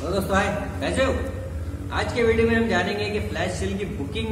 तो दोस्तों आए कैसे हो आज के वीडियो में हम जानेंगे कि फ्लैश सेल की बुकिंग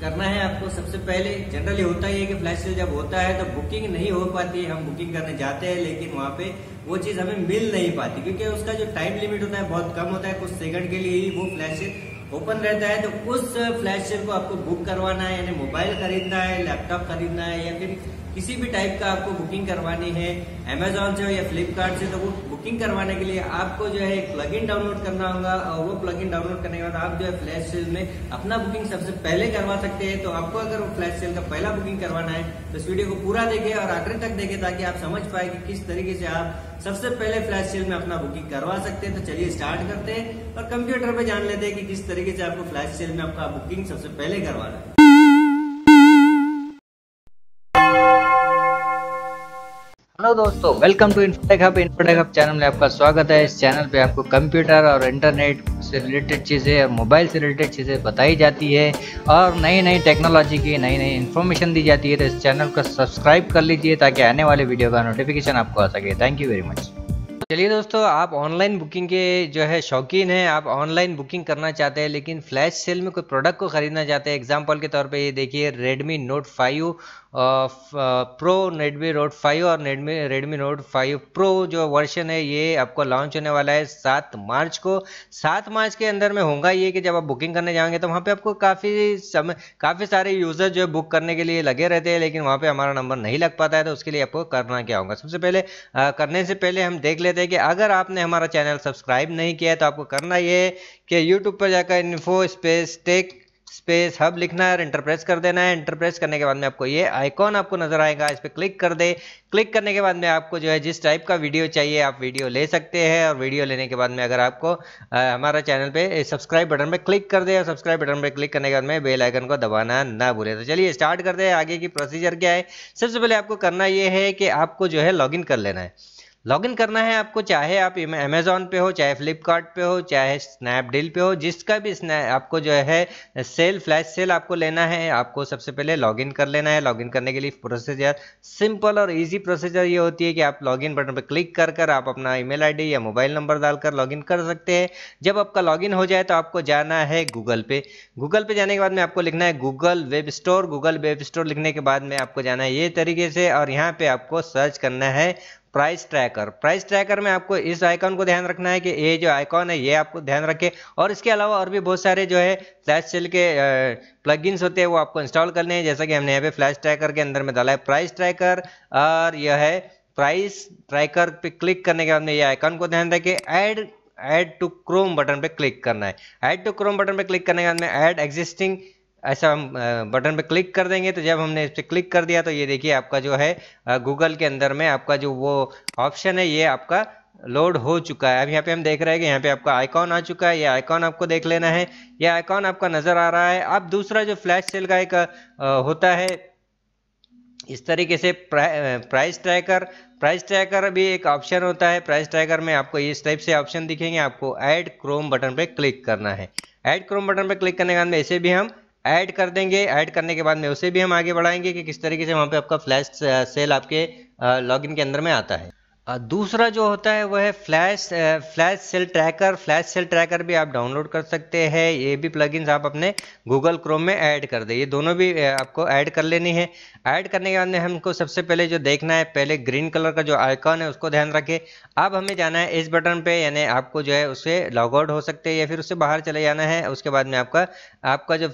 करना है आपको सबसे पहले जनरली होता ही है कि फ्लैश सेल जब होता है तो बुकिंग नहीं हो पाती हम बुकिंग करने जाते हैं लेकिन वहाँ पे वो चीज़ हमें मिल नहीं पाती क्योंकि उसका जो टाइम लिमिट होता है बहुत कम होता है कुछ सेकंड के लिए ही वो फ्लैश सेल ओपन रहता है तो उस फ्लैश सेल को आपको बुक करवाना है यानी मोबाइल खरीदना है लैपटॉप खरीदना है या फिर किसी भी टाइप का आपको बुकिंग करवानी है अमेजोन से या फ्लिपकार्ट से तो वो बुकिंग करवाने के लिए आपको जो है एक प्लगइन डाउनलोड करना होगा और वो प्लगइन डाउनलोड करने के बाद आप जो है फ्लैश सेल में अपना बुकिंग सबसे पहले करवा सकते हैं तो आपको अगर वो फ्लैश सेल का पहला बुकिंग करवाना है तो इस वीडियो को पूरा देखे और आखिर तक देखे ताकि आप समझ पाए कि किस तरीके से आप सबसे पहले फ्लैश सेल में अपना बुकिंग करवा सकते हैं तो चलिए स्टार्ट करते हैं और कंप्यूटर पर जान लेते हैं कि किस तरीके से आपको फ्लैश सेल में आपका बुकिंग सबसे पहले करवाना है हेलो दोस्तों welcome to Infotech hub Infotech hub channel में आपका स्वागत है इस चैनल पे आपको कंप्यूटर और इंटरनेट से रिलेटेड चीज़ें और मोबाइल से रिलेटेड चीज़ें बताई जाती है और नई नई टेक्नोलॉजी की नई नई इन्फॉर्मेशन दी जाती है तो इस चैनल को सब्सक्राइब कर लीजिए ताकि आने वाले वीडियो का नोटिफिकेशन आपको आ सके थैंक यू वेरी मच चलिए दोस्तों आप ऑनलाइन बुकिंग के जो है शौकीन हैं आप ऑनलाइन बुकिंग करना चाहते हैं लेकिन फ्लैश सेल में कोई प्रोडक्ट को खरीदना चाहते हैं एग्जांपल के तौर पे ये देखिए रेडमी नोट 5 प्रो नेटमी नोट फाइव और नेटमी रेडमी नोट फाइव प्रो जो वर्जन है ये आपको लॉन्च होने वाला है सात मार्च को सात मार्च के अंदर में होगा ये कि जब आप बुकिंग करने जाएंगे तो वहाँ पे आपको काफ़ी समय काफ़ी सारे यूज़र जो है बुक करने के लिए लगे रहते हैं लेकिन वहाँ पे हमारा नंबर नहीं लग पाता है तो उसके लिए आपको करना क्या होगा सबसे पहले आ, uh, करने से पहले हम देख लेते हैं कि अगर आपने हमारा चैनल सब्सक्राइब नहीं किया है तो आपको करना ये है कि यूट्यूब पर जाकर info space tech space hub लिखना है और इंटरप्रेस कर देना है इंटरप्रेस करने के बाद में आपको ये आइकॉन आपको नजर आएगा इस पर क्लिक कर दे क्लिक करने के बाद में आपको जो है जिस टाइप का वीडियो चाहिए आप वीडियो ले सकते हैं और वीडियो लेने के बाद में अगर आपको हमारा चैनल पे सब्सक्राइब बटन पे क्लिक कर दे और सब्सक्राइब बटन पे क्लिक करने के बाद में बेल आइकन को दबाना ना भूले तो चलिए स्टार्ट कर दे आगे की प्रोसीजर क्या है सबसे पहले आपको करना ये है कि आपको जो है लॉग कर लेना है लॉगिन करना है आपको चाहे आप अमेजोन पे हो चाहे फ्लिपकार्ट पे हो चाहे स्नैपडील पे हो जिसका भी आपको जो है सेल फ्लैश सेल आपको लेना है आपको सबसे पहले लॉगिन कर लेना है लॉगिन करने के लिए प्रोसीजर सिंपल और इजी प्रोसीजर ये होती है कि आप लॉगिन बटन पर क्लिक कर कर आप अपना ईमेल आईडी या मोबाइल नंबर डालकर लॉगिन कर सकते हैं जब आपका लॉगिन हो जाए तो आपको जाना है गूगल पे गूगल पे जाने के बाद में आपको लिखना है Google web store Google web store लिखने के बाद में आपको जाना है ये तरीके से और यहाँ पे आपको सर्च करना है प्राइस ट्रैकर प्राइस ट्रैकर में आपको इस आइकॉन को ध्यान रखना है कि ये जो आइकॉन है ये आपको ध्यान रखे और इसके अलावा और भी बहुत सारे जो है फ्लैश सेल के प्लगइन्स होते हैं वो आपको इंस्टॉल करने हैं जैसा कि हमने यहाँ पे फ्लैश ट्रैकर के अंदर में डाला है प्राइस ट्रैकर और यह है प्राइस ट्रैकर पे क्लिक करने के बाद में ये आइकॉन को ध्यान रखे add add to Chrome button पे क्लिक करना है एड टू क्रोम बटन पे क्लिक करने के बाद में एड एग्जिस्टिंग ऐसा हम बटन पे क्लिक कर देंगे तो जब हमने इस पर क्लिक कर दिया तो ये देखिए आपका जो है गूगल के अंदर में आपका जो वो ऑप्शन है ये आपका लोड हो चुका है अब यहाँ पे हम देख रहे हैं कि यहाँ पे आपका आइकॉन आ चुका है ये आइकॉन आपको देख लेना है ये आइकॉन आपका नज़र आ रहा है अब दूसरा जो फ्लैश सेल का एक होता है इस तरीके से प्रा, प्राइस ट्रैकर प्राइस ट्रैकर भी एक ऑप्शन होता है प्राइस ट्रैकर में आपको इस टाइप से ऑप्शन दिखेंगे आपको ऐड क्रोम बटन पर क्लिक करना है ऐड क्रोम बटन पर क्लिक करने के बाद में ऐसे भी हम ऐड कर देंगे ऐड करने के बाद में उसे भी हम आगे बढ़ाएंगे कि किस तरीके से वहाँ पे आपका फ्लैश सेल आपके लॉगिन के अंदर में आता है दूसरा जो होता है वह है flash flash sale tracker flash sale tracker भी आप डाउनलोड कर सकते हैं ये भी प्लगइन्स आप अपने गूगल क्रोम में ऐड कर दें ये दोनों भी आपको ऐड कर लेनी है ऐड करने के बाद में हमको सबसे पहले जो देखना है पहले ग्रीन कलर का जो आइकॉन है उसको ध्यान रखें अब हमें जाना है इस बटन पर यानी आपको जो है उससे आउट हो सकते हैं या फिर उससे बाहर चले जाना है उसके बाद में आपका आपका जो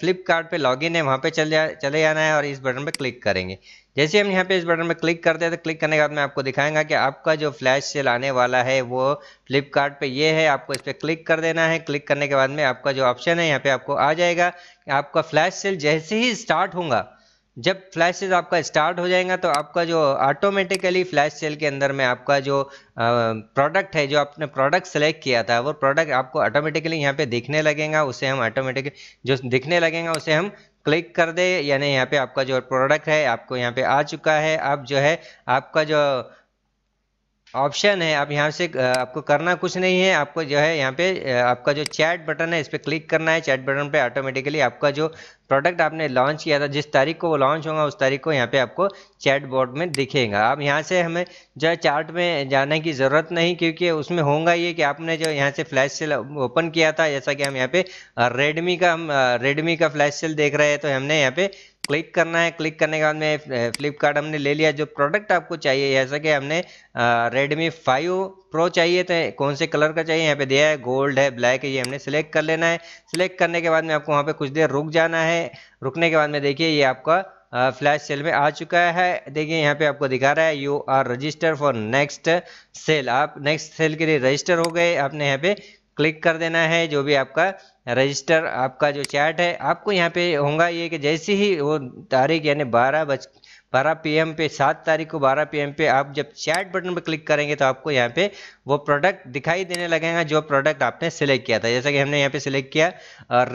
फ्लिपकार्ट लॉग इन है वहाँ पर चले चले जाना है और इस बटन पर क्लिक करेंगे जैसे हम यहाँ पे इस बटन में क्लिक करते हैं तो क्लिक करने के बाद मैं आपको दिखाएंगा कि आपका जो फ्लैश सेल आने वाला है वो फ्लिपकार्ट ये है आपको इस पर क्लिक कर देना है क्लिक करने के बाद में आपका जो ऑप्शन है यहाँ पे आपको आ जाएगा आपका फ्लैश सेल जैसे ही स्टार्ट होगा जब फ्लैश सेल आपका स्टार्ट हो जाएगा तो आपका जो ऑटोमेटिकली फ्लैश सेल के अंदर में आपका जो प्रोडक्ट है जो आपने प्रोडक्ट सेलेक्ट किया था वो प्रोडक्ट आपको ऑटोमेटिकली यहाँ पे दिखने लगेगा उसे हम ऑटोमेटिकली जो दिखने लगेगा उसे हम क्लिक कर दे यानी यहाँ पे आपका जो प्रोडक्ट है आपको यहाँ पे आ चुका है आप जो है आपका जो ऑप्शन है अब यहाँ से आपको करना कुछ नहीं है आपको जो है यहाँ पे आपका जो चैट बटन है इस पर क्लिक करना है चैट बटन पे ऑटोमेटिकली आपका जो प्रोडक्ट आपने लॉन्च किया था जिस तारीख को वो लॉन्च होगा उस तारीख को यहाँ पे आपको चैट बोर्ड में दिखेगा अब यहाँ से हमें जो है चार्ट में जाने की ज़रूरत नहीं क्योंकि उसमें होगा ये कि आपने जो यहाँ से फ्लैश सेल ओपन किया था जैसा कि हम यहाँ पे रेडमी का हम रेडमी का फ्लैश सेल देख रहे हैं तो हमने यहाँ पे क्लिक करना है क्लिक करने के बाद में फ्लिपकार्ट हमने ले लिया जो प्रोडक्ट आपको चाहिए जैसा कि हमने रेडमी फाइव प्रो चाहिए तो कौन से कलर का चाहिए यहाँ पे दिया है गोल्ड है ब्लैक है ये हमने सिलेक्ट कर लेना है सिलेक्ट करने के बाद में आपको वहाँ पे कुछ देर रुक जाना है रुकने के बाद में देखिए ये आपका फ्लैश सेल में आ चुका है देखिए यहाँ पे आपको दिखा रहा है you are register for next sale आप नेक्स्ट सेल के लिए रजिस्टर हो गए आपने यहाँ पे क्लिक कर देना है जो भी आपका रजिस्टर आपका जो चार्ट है आपको यहाँ पे होगा ये कि जैसे ही वो तारीख यानी बारह बज 12 पीएम पे 7 तारीख को 12 पीएम पे आप जब चैट बटन पर क्लिक करेंगे तो आपको यहाँ पे वो प्रोडक्ट दिखाई देने लगेगा जो प्रोडक्ट आपने सिलेक्ट किया था जैसा कि हमने यहाँ पे सिलेक्ट किया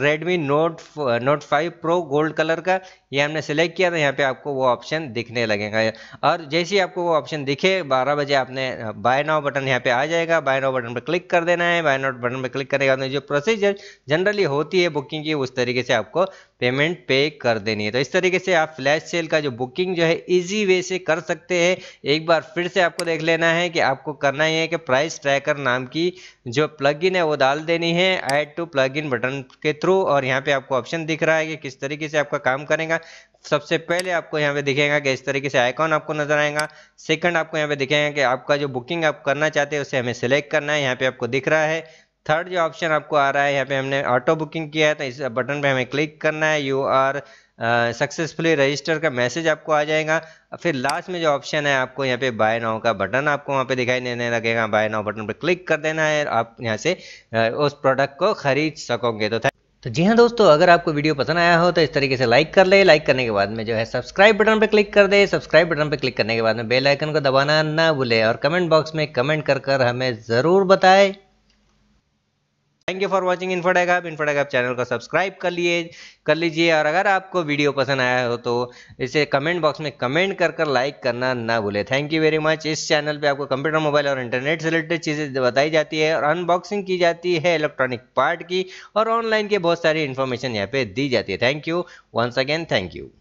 Redmi Note note five Pro gold colour का ये हमने सिलेक्ट किया था यहाँ पे आपको वो ऑप्शन दिखने लगेगा और जैसे ही आपको वो ऑप्शन दिखे बारह बजे आपने बाय नाउ बटन यहाँ पे आ जाएगा बाय नाव बटन पर क्लिक कर देना है बाय नोट बटन पर क्लिक करने के बाद जो प्रोसीजर जनरली होती है बुकिंग की उस तरीके से आपको पेमेंट पे कर देनी है तो इस तरीके से आप फ्लैश सेल का जो बुकिंग जो है इजी वे से कर सकते हैं एक बार फिर से आपको देख लेना है कि आपको करना ही है कि प्राइस ट्रैकर नाम की जो प्लगइन है वो डाल देनी है ऐड टू प्लगइन बटन के थ्रू और यहाँ पे आपको ऑप्शन दिख रहा है कि किस तरीके से आपका काम करेगा सबसे पहले आपको यहाँ पे दिखेगा कि इस तरीके से आइकॉन आपको नजर आएगा सेकंड आपको यहाँ पे दिखेगा कि आपका जो बुकिंग आप करना चाहते हैं उसे हमें सिलेक्ट करना है यहाँ पे आपको दिख रहा है थर्ड जो ऑप्शन आपको आ रहा है यहाँ पे हमने ऑटो बुकिंग किया है तो इस बटन पे हमें क्लिक करना है यू आर सक्सेसफुली रजिस्टर का मैसेज आपको आ जाएगा फिर लास्ट में जो ऑप्शन है आपको यहाँ पे बाय नाउ का बटन आपको वहाँ पे दिखाई देने लगेगा बाय नाउ बटन पर क्लिक कर देना है आप यहाँ से uh, उस प्रोडक्ट को खरीद सकोगे तो तो जी हाँ दोस्तों अगर आपको वीडियो पसंद आया हो तो इस तरीके से लाइक कर ले लाइक करने के बाद में जो है सब्सक्राइब बटन पर क्लिक कर दे सब्सक्राइब बटन पर क्लिक करने के बाद में बेल आइकन को दबाना ना भूले और कमेंट बॉक्स में कमेंट कर कर हमें ज़रूर बताएं thank you for watching Infotech आप इन्फोटेक चैनल को सब्सक्राइब कर लिए कर लीजिए और अगर आपको वीडियो पसंद आया हो तो इसे कमेंट बॉक्स में कमेंट कर कर लाइक करना ना भूले थैंक यू वेरी मच इस चैनल पे आपको कंप्यूटर मोबाइल और इंटरनेट से रिलेटेड चीज़ें बताई जाती है और अनबॉक्सिंग की जाती है इलेक्ट्रॉनिक पार्ट की और ऑनलाइन की बहुत सारी इन्फॉर्मेशन यहाँ पे दी जाती है thank you once again thank you